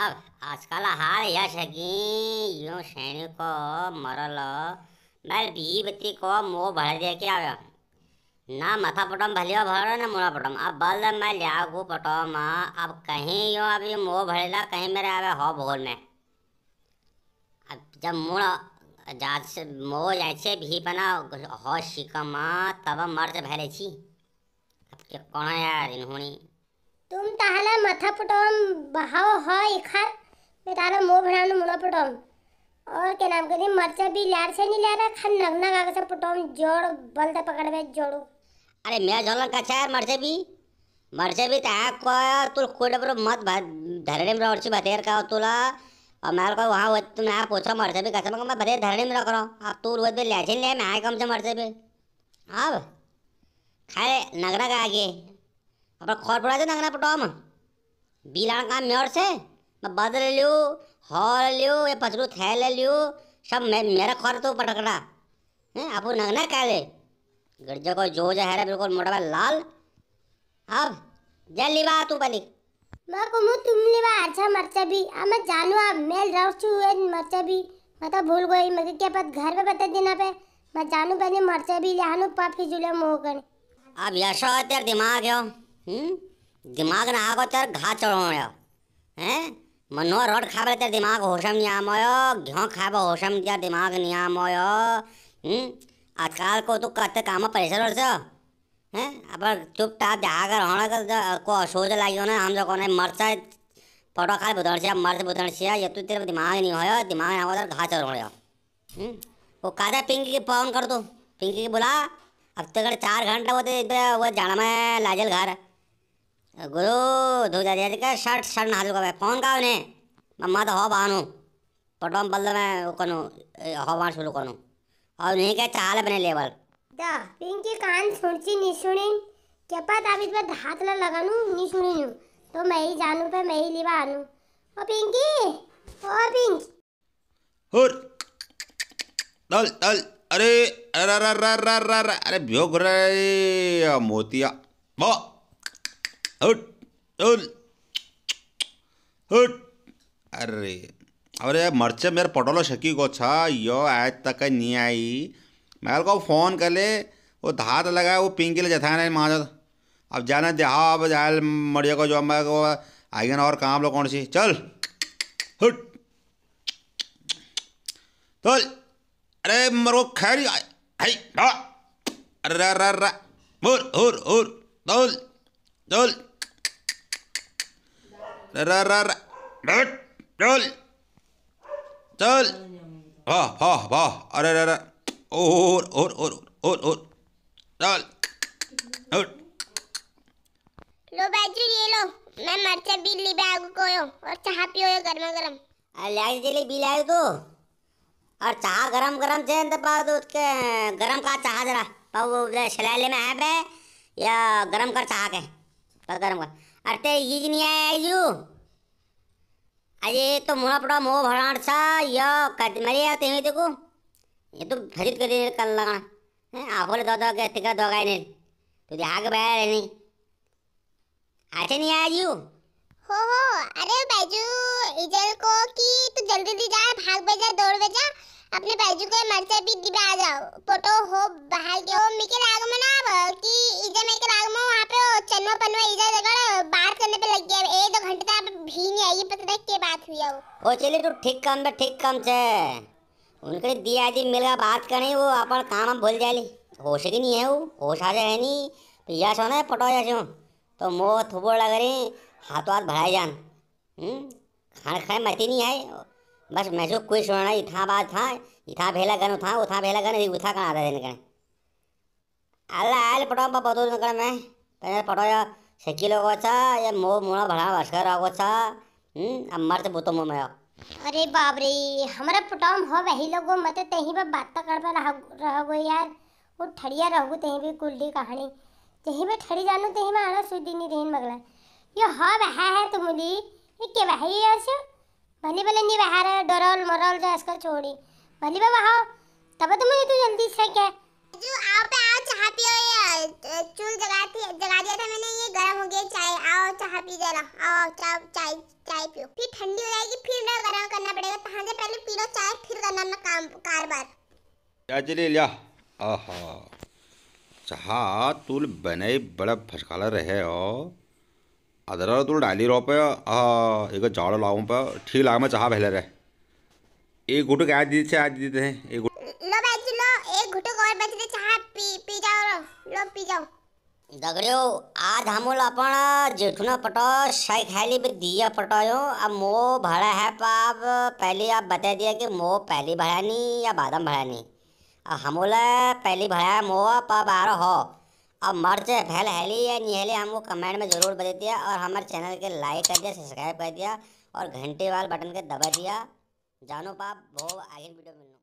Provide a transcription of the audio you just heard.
अब आजकल हाल यश गी यू सैनी को मरल मैल बी बत्ती को मोह भर दे के आयो ना मथा पटम भलियो भर ना मुड़ा पटम अब बल मैं लियागू पटोम अब कहीं यूँ अब ये मोह ला कहीं मेरे आवे हो भोल में अब जब मुड़ा जात से मोह जाए भी बना हो शिकमा तब मर्द भैले छी अब के कौन यार इन्होंने तुम ताहला मथा पटोम बहाओ हो इखर मैं तारा मो भड़ान मुना पटोम और के नाम करी मरचा भी लार से नहीं ला रहा खान नगना कागज से पटोम जोड़ बल्दा पकड़ में जोड़ू अरे मैं जोलन का चार मरचा भी मरचा भी ता तो को तू कोड पर मत धरने में रौची बात का हो तोला और मैं को वहाँ तुम तो ना पूछो मरचा भी कसम मैं मैं भले धरने में रख रहा हूँ अब तू रोज भी लैचिन ले मैं आए कम से मरचा भी अब खाए नगरा का आगे अब खरपड़ा नंगना पटोम बीलाण का मेर से मैं बदल लियो हॉल लियो ये पचरू थैले लियो सब मैं मेरा खर तो पटकड़ा है आप नंगना कह ले गिरजा को जो जा है बिल्कुल मोटा लाल अब जल्दी बात तू पली मैं को मु तुम ले लिबा अच्छा मरचा भी आ मैं जानू आ मेल रह छु मरचा भी मैं तो भूल गई मैं क्या पत घर पे बता देना पे मैं जानू पहले मरचा भी लानू पा फिजुले मोह कर अब यशो तेरा दिमाग है हम्म? दिमाग ना आगो तर घा चढ़ो हैं मनो रोड खाबे तेरे दिमाग होशम नहीं आमोयो घ्यो खाबे होशम दिया दिमाग नहीं आमोयो हम्म? आजकल को तू तो कते काम परेशान हो हैं अब चुप चुपचाप जाकर होना को सोच लागियो ना हम जो ने मरसा फोटो खाए बुधन से मर्द बुधन से ये तो तेरे दिमाग नहीं हो दिमाग ना उधर घा चढ़ो हो हम्म? वो कहता पिंकी की फोन कर दो पिंकी की बुला अब तक तो चार घंटा वो तो वो जाना मैं लाजल घर ಗುರು ಧ್ವಜ ಶರ್ಟ್ ಸಣ್ಣ ಹಾಲುಗವೆ ಫೋನ್ ಕಾವನೆ ಮಮ್ಮದ ಹೋಬಾನು ಪಟೋಂ ಬಲ್ಲಮೆ ಕೊನು ಹೋಬಾನ್ ಸುಲುಕೊನು ಅವ್ರು ನೀಕೆ ಚಾಲ ಬನೆ ಲೇವಲ್ ದ ಪಿಂಕಿ ಕಾನ್ ಸುಣಚಿ ನಿಸುಣಿನ್ ಕೆಪತ್ ಆಬಿತ್ ಬದ ಹಾತಲ ಲಗಾನು ನಿಸುಣಿನು तो मैं ही जानू पे मैं ही लिवा आनू ओ पिंकी ओ पिंकी हुर डल डल अरे अरे अरे अरे अरे अरे भ्योग रे मोतिया बो हट अरे अरे मरचे मेरे पटोलो शकी को छा यो आज तक नहीं आई मैं को फोन कर ले वो धात लगा वो पिंक ले लिए है नहीं माँ अब जाना देहा अब जाए मरिया को जो मैं को आगे ना और काम लो कौन सी चल हट चल अरे को खैर हाई हाँ। अरे अरे अरे हुर हुर हुर चल चल चल चल वाह वाह वाह अरे अरे और और और और और चल लो बाजू ये लो मैं मरचा बिल्ली बैग को यो और चाह पियो यो गरम लाइट अलग जिले आयो को और चाह गरम गरम जे तो पाव दूध के गरम का चाह जरा पाव पाओ शलाले में है बे या गरम कर चाह के पर गरम कर अरे अटे ईजनी आयु अरे तो मुड़ा पड़ा मोह भराण सा यो कद मरे आते हुए देखो ये तो फरीद कर दे कल लगा हैं आप बोले दो दो के तिका दो गाय ने तो दिहा आग बैठ रहे नहीं आते नहीं आया आयु हो हो अरे बैजू इजल को कि तू जल्दी दी जा भाग बजा दौड़ बजा अपने बाजू के से भी डिब्बा आ जाओ पोटो हो बाहर के ओ मिके राग में ना कि इधर इजे के राग में वहां पे चन्नो पनवा इधर जगह बात करने पे लग गया एक दो घंटे तक तो भी नहीं आई पता नहीं के बात हुई आओ ओ चले तू ठीक काम बे ठीक काम छे उनके दिया जी मिल गया बात करने वो अपन काम हम भूल जाली होश ही नहीं है वो होश आ जाए नहीं तो या छो ना पटो जा छो तो मो थोबड़ लग रही हाथों हाथ भराई जान हम्म खान खाए मती नहीं आए बस मैं जो कोई सुनना इथा बात था इथा भेला गन था उथा भेला गन उथा कहाँ आता दिन कण अल्ला आयल पटो पतो दिन कण मैं पहले पटो या सकी लोगो अच्छा ये मो मोना भरा मुड़ा भड़ा भस्कर अच्छा हम्म अब मर्द बुतो मो मयो अरे बाप रे हमारे पटो हम हो वही लोगो मत तही तो पे बात तो कर पे रहोगो यार वो ठड़िया रहोगो तही भी कुल्ली कहानी तही पे ठड़ी जानो तही में आना सुदी नहीं रहन मगला यो हो वहा है तुमली ये के वही यार से भली बोले नहीं बहार डरौल मरौल तो आजकल छोड़ी भली बाबा हाँ तब तो मुझे तू तो जल्दी से क्या जो आओ पे तो आओ चाह पियो ये चूल जगाती जगा दिया था मैंने ये गर्म हो गया चाय आओ चाह पी जरा आओ चाय चाय चाय पियो फिर ठंडी हो जाएगी फिर ना गर्म करना पड़ेगा तहाँ तो से पहले पी लो चाय फिर करना ना काम कारोबार चाचली लिया आहा चाह तूल बने बड़ा फसकाला रहे हो आदाराला तू डाली रोवपा हा एक झाड लावून पे ठीक लाग चाह भेला रे एक घुटुक आज दी छे आज दी हैं एक गुट लो बैठी लो एक घुटुक और बच दे चाह पी पी जाओ लो पी जाओ दगड़ियो आज हम लोग अपन जेठुना पटो शाही खाली पे दिया पटायो अब मो भाड़ा है पाप पहले आप बता दिया कि मो पहली भाड़ा नहीं या बादम भाड़ा नहीं हम लोग पहली भाड़ा मो पाप आ रहा हो अब मर्च फैल हैली या निहले हमको कमेंट में ज़रूर बता दिया और हमारे चैनल के लाइक कर दिया सब्सक्राइब कर दिया और घंटे वाल बटन के दबा दिया जानो पाप वो आगे वीडियो मिलना